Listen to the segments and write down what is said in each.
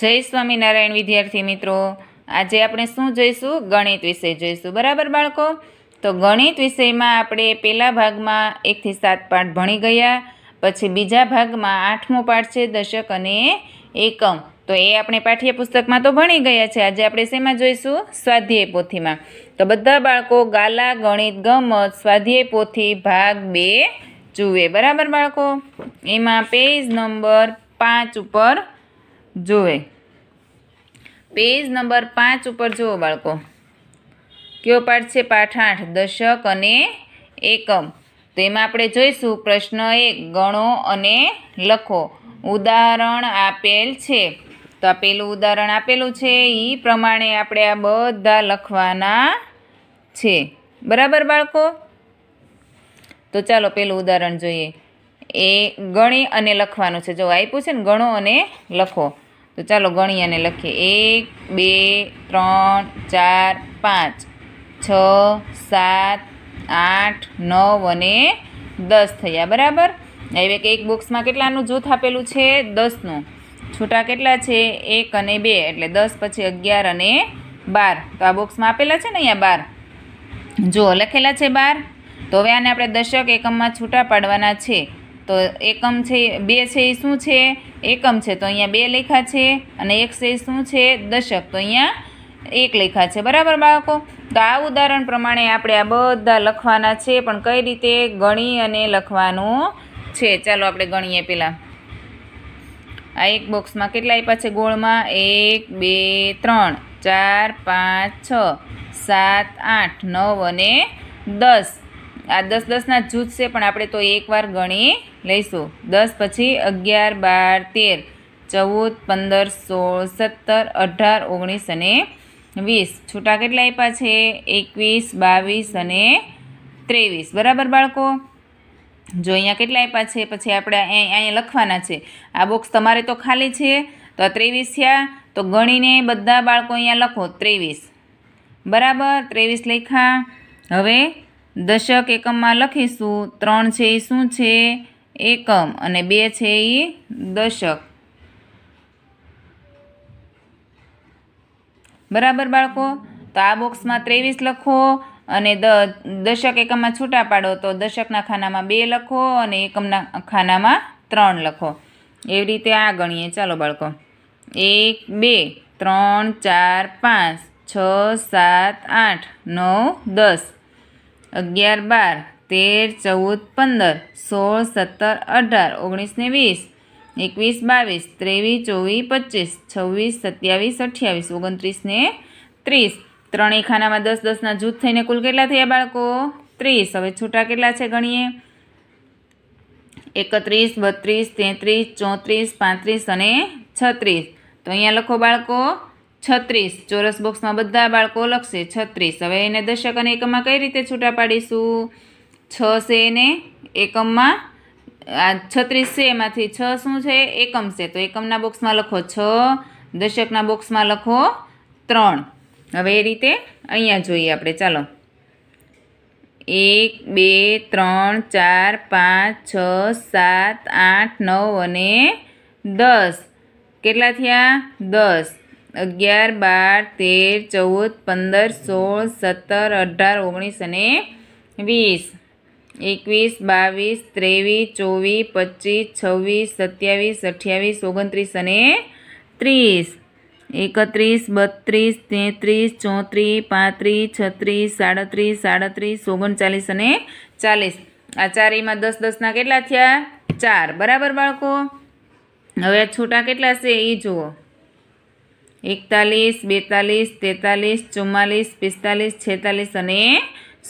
જય સ્વામિનારાયણ વિદ્યાર્થી મિત્રો આજે આપણે શું જોઈશું ગણિત વિષય જોઈશું બરાબર બાળકો તો ગણિત વિષયમાં આપણે પહેલા ભાગમાં એકથી સાત પાઠ ભણી ગયા પછી બીજા ભાગમાં આઠમો પાઠ છે દશક અને એકમ તો એ આપણે પાઠ્યપુસ્તકમાં તો ભણી ગયા છે આજે આપણે શેમાં જોઈશું સ્વાધ્યાય પોથીમાં તો બધા બાળકો ગાલા ગણિત ગમત સ્વાધ્યાય પોથી ભાગ બે જુએ બરાબર બાળકો એમાં પેજ નંબર પાંચ ઉપર જોવે પેજ નંબર પાંચ ઉપર જુઓ બાળકો કયો પાઠ છે પાઠ આઠ દશક અને એકમ તેમાં આપણે જોઈશું પ્રશ્ન એક ગણો અને લખો ઉદાહરણ આપેલ છે તો આ પેલું ઉદાહરણ આપેલું છે એ પ્રમાણે આપણે આ બધા લખવાના છે બરાબર બાળકો તો ચાલો પેલું ઉદાહરણ જોઈએ એ ગણી અને લખવાનું છે જો આપ્યું છે ને ગણો અને લખો તો ચાલો ગણી અને લખીએ એક બે ત્રણ ચાર પાંચ છ સાત આઠ નવ અને દસ થયા બરાબર હવે કે એક બોક્સમાં કેટલાનું જૂથ આપેલું છે દસનું છૂટા કેટલા છે એક અને બે એટલે દસ પછી અગિયાર અને બાર તો આ બોક્સમાં આપેલા છે ને અહીંયા બાર જુઓ લખેલા છે બાર તો હવે આને આપણે દશક એકમમાં છૂટા પાડવાના છે તો એકમ છે બે છે એ શું છે એકમ છે તો અહીંયા બે લેખા છે અને એક છે શું છે દશક તો અહીંયા એક લેખા છે બરાબર બાળકો તો આ ઉદાહરણ પ્રમાણે આપણે આ બધા લખવાના છે પણ કઈ રીતે ગણી અને લખવાનું છે ચાલો આપણે ગણીએ પહેલાં આ એક બોક્સમાં કેટલા આપ્યા છે ગોળમાં એક બે ત્રણ ચાર પાંચ છ સાત આઠ નવ અને દસ આ દસ દસના જૂથ છે પણ આપણે તો એકવાર ગણી લઈશું દસ પછી અગિયાર બાર તેર ચૌદ પંદર સોળ સત્તર અઢાર ઓગણીસ અને વીસ છૂટા કેટલા આપ્યા છે એકવીસ બાવીસ અને ત્રેવીસ બરાબર બાળકો જો અહીંયા કેટલા આપ્યા છે પછી આપણે અહીંયા લખવાના છે આ બોક્સ તમારે તો ખાલી છે તો આ ત્રેવીસ થયા તો ગણીને બધા બાળકો અહીંયા લખો ત્રેવીસ બરાબર ત્રેવીસ લખ્યા હવે દશક એકમમાં લખીશું ત્રણ છે એ શું છે એકમ અને બે છે એ દશક બરાબર બાળકો તો આ બોક્સમાં ત્રેવીસ લખો અને દ દશક એકમમાં છૂટા પાડો તો દશકના ખાનામાં બે લખો અને એકમના ખાનામાં ત્રણ લખો એવી રીતે આ ગણીએ ચાલો બાળકો એક બે ત્રણ ચાર પાંચ છ સાત આઠ નવ દસ અગિયાર બાર તેર ચૌદ પંદર સોળ સત્તર અઢાર ઓગણીસ ને વીસ એકવીસ બાવીસ ત્રેવીસ ચોવીસ પચીસ છવ્વીસ સત્યાવીસ અઠ્યાવીસ ઓગણત્રીસને ત્રીસ ત્રણેય ખાનામાં દસ દસના જૂથ થઈને કુલ કેટલા થયા બાળકો ત્રીસ હવે છૂટા કેટલા છે ગણીએ એકત્રીસ બત્રીસ તેત્રીસ ચોત્રીસ પાંત્રીસ અને છત્રીસ તો અહીંયા લખો બાળકો છત્રીસ ચોરસ બોક્સમાં બધા બાળકો લખશે છત્રીસ હવે એને દશક અને એકમમાં કઈ રીતે છૂટા પાડીશું છ છે એને એકમમાં આ છત્રીસ છે એમાંથી છ શું છે એકમ છે તો એકમના બોક્સમાં લખો છ દશકના બોક્સમાં લખો ત્રણ હવે એ રીતે અહીંયા જોઈએ આપણે ચાલો એક બે ત્રણ ચાર પાંચ છ સાત આઠ નવ અને દસ કેટલા થયા દસ અગિયાર બાર તેર ચૌદ પંદર સોળ સત્તર અઢાર ઓગણીસ અને વીસ એકવીસ બાવીસ ત્રેવીસ ચોવીસ પચીસ છવ્વીસ સત્યાવીસ અઠ્યાવીસ ઓગણત્રીસ અને ત્રીસ એકત્રીસ બત્રીસ તેત્રીસ ચોત્રીસ પાંત્રીસ છત્રીસ સાડત્રીસ સાડત્રીસ ઓગણચાલીસ અને ચાલીસ આ ચારેયમાં દસ દસના કેટલા થયા ચાર બરાબર બાળકો હવે છૂટા કેટલા છે એ જુઓ એકતાલીસ બેતાલીસ તેતાલીસ ચુમ્માલીસ પિસ્તાલીસ છેતાલીસ અને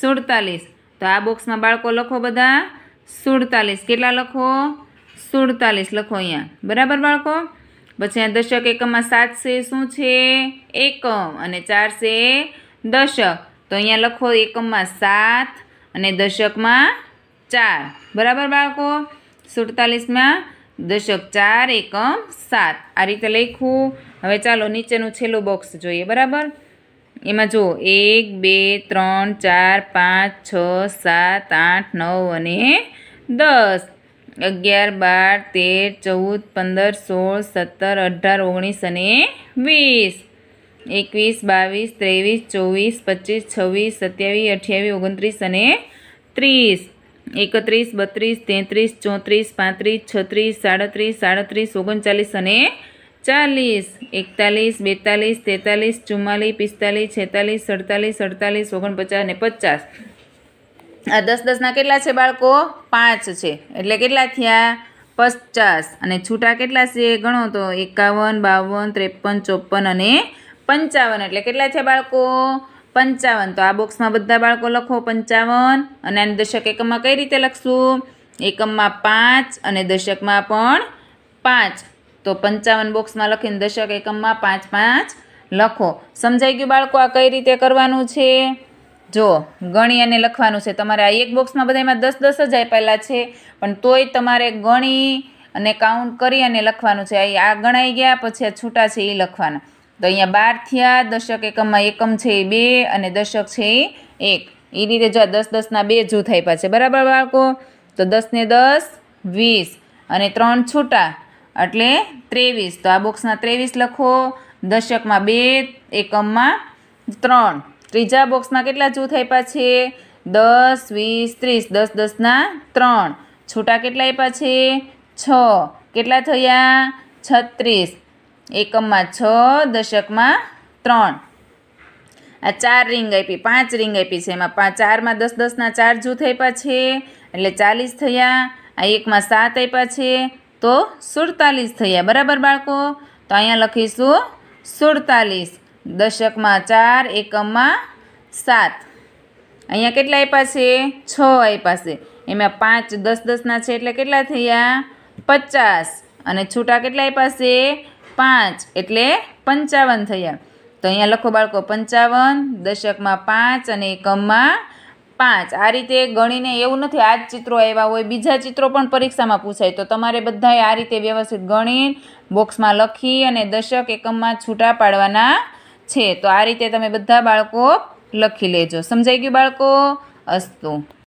સુડતાલીસ તો આ બોક્સમાં બાળકો લખો બધા સુડતાલીસ કેટલા લખો સુડતાલીસ લખો અહીંયા બરાબર બાળકો પછી આ દશક એકમમાં સાત છે શું છે એકમ અને ચાર છે દશક તો અહીંયા લખો એકમમાં સાત અને દશકમાં ચાર બરાબર બાળકો સુડતાલીસમાં દશક ચાર એકમ સાત આ રીતે લખું હવે ચાલો નીચેનું છેલ્લું બોક્સ જોઈએ બરાબર એમાં જુઓ એક બે ત્રણ ચાર પાંચ છ સાત આઠ નવ અને દસ અગિયાર બાર તેર ચૌદ પંદર સોળ સત્તર અઢાર ઓગણીસ અને વીસ એકવીસ બાવીસ ત્રેવીસ ચોવીસ પચીસ છવ્વીસ સત્યાવીસ અઠ્યાવીસ ઓગણત્રીસ અને ત્રીસ એકત્રીસ બત્રીસ તેત્રીસ ચોત્રીસ પાંત્રીસ છત્રીસ સાડત્રીસ સાડત્રીસ ઓગણચાલીસ અને ચાલીસ એકતાલીસ બેતાલીસ તેતાલીસ ચુમ્માલીસ પિસ્તાલીસ છેતાલીસ સડતાલીસ અડતાલીસ ઓગણપચાસ અને પચાસ આ દસ દસના કેટલા છે બાળકો પાંચ છે એટલે કેટલા થયા પચાસ અને છૂટા કેટલા છે ગણો તો એકાવન બાવન ત્રેપન ચોપન અને પંચાવન એટલે કેટલા છે બાળકો પંચાવન તો આ બોક્સમાં બધા બાળકો લખો પંચાવન અને આને દશક એકમમાં કઈ રીતે લખશું એકમમાં પાંચ અને દશકમાં પણ પાંચ તો પંચાવન બોક્સમાં લખીને દશક એકમમાં પાંચ પાંચ લખો સમજાઈ ગયું બાળકો આ કઈ રીતે કરવાનું છે જો ગણી અને લખવાનું છે તમારે આ એક બોક્સમાં બધામાં દસ દસ જ આપેલા છે પણ તોય તમારે ગણી અને કાઉન્ટ કરી અને લખવાનું છે આ ગણાઈ ગયા પછી આ છૂટા છે એ લખવાના તો અહીંયા બાર થયા દશક એકમમાં એકમ છે એ બે અને દશક છે એ એક એ રીતે જો દસ દસના બે જૂથ આપ્યા છે બરાબર બાળકો તો દસને દસ વીસ અને ત્રણ છૂટા એટલે ત્રેવીસ તો આ બોક્સના ત્રેવીસ લખો દશકમાં બે એકમમાં ત્રણ ત્રીજા બોક્સમાં કેટલા જૂથ આપ્યા છે દસ વીસ ત્રીસ દસ દસના ત્રણ છૂટા કેટલા આપ્યા છે છ કેટલા થયા છત્રીસ એકમમાં છ દશકમાં ત્રણ આ ચાર રિંગ આપી પાંચ રિંગ આપી છે એમાં પાંચ ચારમાં દસ દસના ચાર જૂથ આપ્યા છે એટલે ચાલીસ થયા આ એકમાં સાત આપ્યા છે તો સુડતાલીસ થયા બરાબર બાળકો તો અહીંયા લખીશું સુડતાલીસ દશકમાં ચાર એકમમાં સાત અહીંયા કેટલા આપ્યા છે છ આપ્યા છે એમાં પાંચ દસ દસના છે એટલે કેટલા થયા પચાસ અને છૂટા કેટલા આપ્યા છે પાંચ એટલે પંચાવન થયા તો અહીંયા લખો બાળકો પંચાવન દશકમાં પાંચ અને એકમમાં પાંચ આ રીતે ગણીને એવું નથી આ જ ચિત્રો આવ્યા હોય બીજા ચિત્રો પણ પરીક્ષામાં પૂછાય તો તમારે બધાએ આ રીતે વ્યવસ્થિત ગણી બોક્સમાં લખી અને દશક એકમમાં છૂટા પાડવાના છે તો આ રીતે તમે બધા બાળકો લખી લેજો સમજાઈ ગયું બાળકો અસ્તુ